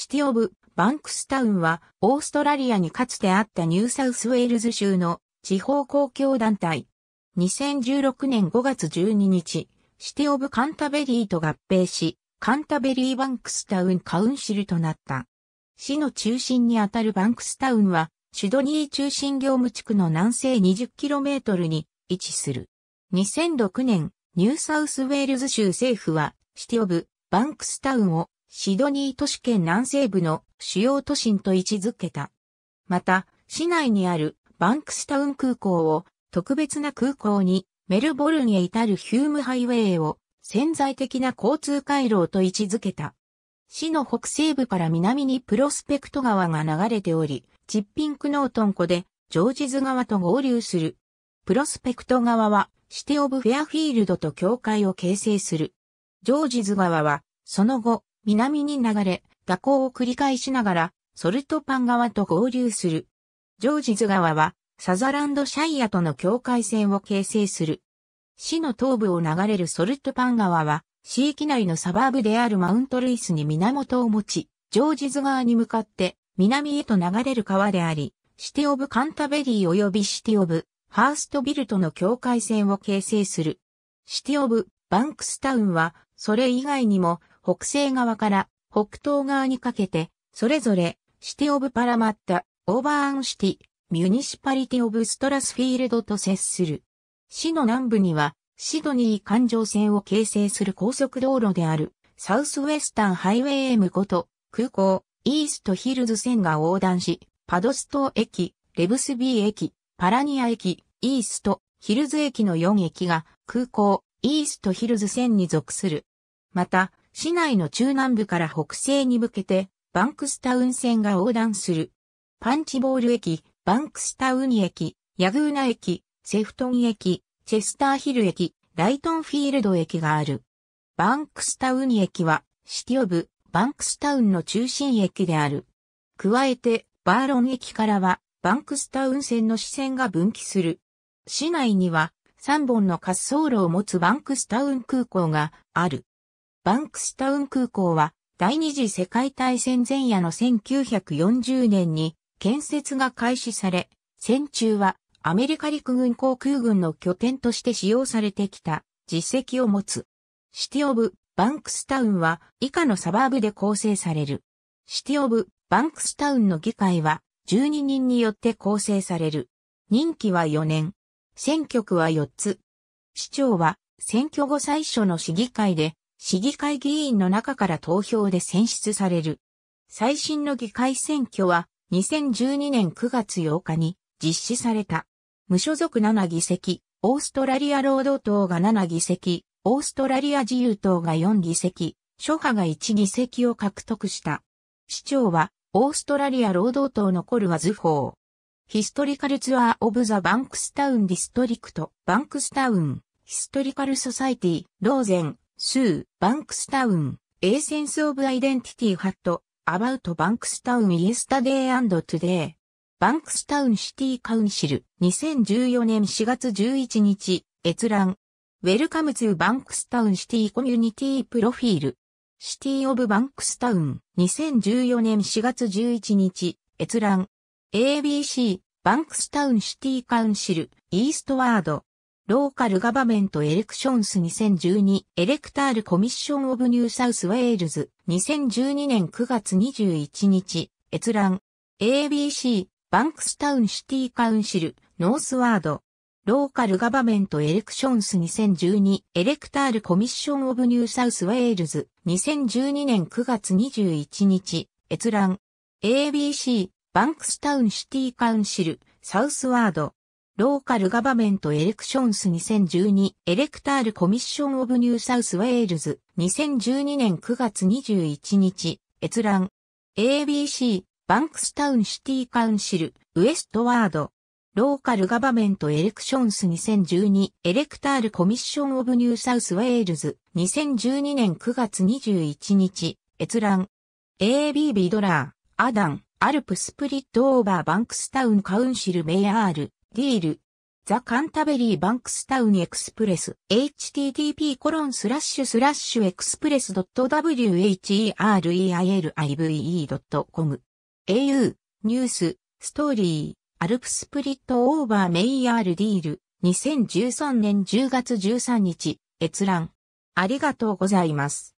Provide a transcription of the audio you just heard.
シティオブ・バンクスタウンは、オーストラリアにかつてあったニューサウスウェールズ州の地方公共団体。2016年5月12日、シティオブ・カンタベリーと合併し、カンタベリー・バンクスタウン・カウンシルとなった。市の中心にあたるバンクスタウンは、シュドニー中心業務地区の南西 20km に位置する。2006年、ニューサウスウェールズ州政府は、シティオブ・バンクスタウンをシドニー都市圏南西部の主要都心と位置づけた。また、市内にあるバンクスタウン空港を特別な空港にメルボルンへ至るヒュームハイウェイを潜在的な交通回廊と位置づけた。市の北西部から南にプロスペクト川が流れており、チッピンクノートン湖でジョージズ川と合流する。プロスペクト川はシティオブフェアフィールドと境界を形成する。ジョージズ川はその後南に流れ、蛇行を繰り返しながら、ソルトパン川と合流する。ジョージズ川は、サザランドシャイアとの境界線を形成する。市の東部を流れるソルトパン川は、市域内のサバーブであるマウントルイスに源を持ち、ジョージズ川に向かって南へと流れる川であり、シティオブカンタベリー及びシティオブハーストビルとの境界線を形成する。シティオブバンクスタウンは、それ以外にも北西側から北東側にかけて、それぞれ、シティ・オブ・パラマッタ、オーバーアン・シティ、ミュニシパリティ・オブ・ストラスフィールドと接する。市の南部には、シドニー環状線を形成する高速道路である、サウスウェスタンハイウェイ M5 と、空港、イーストヒルズ線が横断し、パドストー駅、レブスビー駅、パラニア駅、イースト、ヒルズ駅の4駅が空港、イーストヒルズ線に属する。また、市内の中南部から北西に向けて、バンクスタウン線が横断する。パンチボール駅、バンクスタウン駅、ヤグーナ駅、セフトン駅、チェスターヒル駅、ライトンフィールド駅がある。バンクスタウン駅は、シティオブ、バンクスタウンの中心駅である。加えて、バーロン駅からは、バンクスタウン線の支線が分岐する。市内には、3本の滑走路を持つバンクスタウン空港がある。バンクスタウン空港は第二次世界大戦前夜の1940年に建設が開始され、戦中はアメリカ陸軍航空軍の拠点として使用されてきた実績を持つ。シティオブ・バンクスタウンは以下のサバーブで構成される。シティオブ・バンクスタウンの議会は12人によって構成される。任期は4年。選挙区は4つ。市長は選挙後最初の市議会で市議会議員の中から投票で選出される。最新の議会選挙は2012年9月8日に実施された。無所属7議席、オーストラリア労働党が7議席、オーストラリア自由党が4議席、諸派が1議席を獲得した。市長は、オーストラリア労働党のコルワズ・フォー。ヒストリカルツアー・オブ・ザ・バンクスタウン・ディストリクト、バンクスタウン、ヒストリカル・ソサイティ、ローゼン、スー、バンクスタウン、エーセンスオブアイデンティティハット、アバウトバンクスタウンイエスタデイアンドトゥデイ。バンクスタウンシティカウンシル、2014年4月11日、閲覧。ウェルカムツーバンクスタウンシティコミュニティプロフィール。シティオブバンクスタウン、2014年4月11日、閲覧。ABC、バンクスタウンシティカウンシル、イーストワード。ローカルガバメントエレクションス2012エレクタールコミッションオブニューサウスウェールズ2012年9月21日閲覧 ABC バンクスタウンシティカウンシルノースワードローカルガバメントエレクションス2012エレクタールコミッションオブニューサウスウェールズ2012年9月21日閲覧 ABC バンクスタウンシティカウンシルサウスワードローカルガバメントエレクションス2012エレクタールコミッションオブニューサウスウェールズ2012年9月21日閲覧 ABC バンクスタウンシティカウンシルウエストワードローカルガバメントエレクションス2012エレクタールコミッションオブニューサウスウェールズ2012年9月21日閲覧 AB ビドラーアダンアルプスプリットオーバーバンクスタウンカウンシルメイアールディール。ザ・カンタベリー・バンクスタウン・エクスプレス。http コロンスラッシュスラッシュエクスプレス .whereilive.com。au、ニュース、ストーリー、アルプスプリットオーバーメイヤールディール。2013年10月13日、閲覧。ありがとうございます。